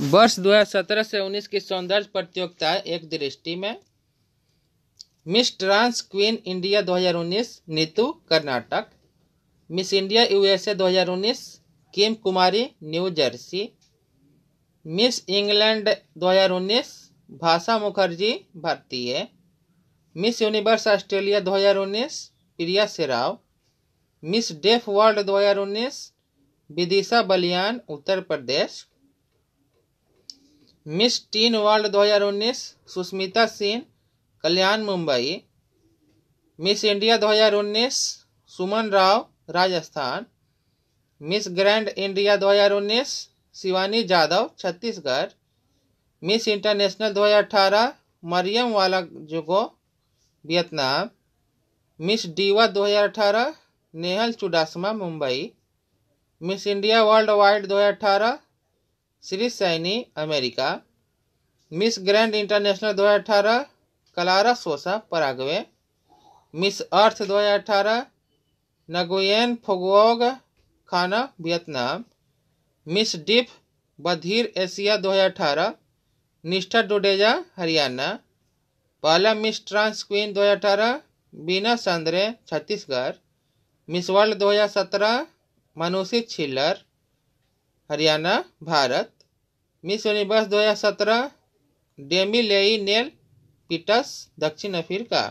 वर्ष 2017 से 19 की सौंदर्य प्रतियोगिता एक दृष्टि में miss trans queen India 2019 Neetu Karnataka miss India USA 2019 Kim Kumari New Jersey miss England 2019 Bhasha Mukherjee भारतीय miss universe Australia 2019 Priya Serrao miss deaf world 2019 Vidisha Baliyan Uttar Pradesh miss teen world 2019 Sushmita Singh Kalyan Mumbai miss India 2019 Suman Rao Rajasthan miss grand India 2019 Shivani Yadav Chhattisgarh miss international 2018 Mariem Velazco Vietnam miss diva 2018 Nehal Chudasama Mumbai miss India world wide 2018 Shree Saini America miss grand international 2018 Clara Sosa Paraguay miss earth 2018 Nguyen Phuong Khanh Vietnam miss deaf बधिर Asia 2018 Nishtha Dudeja Haryana पहला miss trans queen 2018 Veena Chandre Chhattisgarh miss world 2017 Manushi Chhillar Haryana Bharat miss universe 2017 Demi Leigh Nel Peters दक्षिण Africa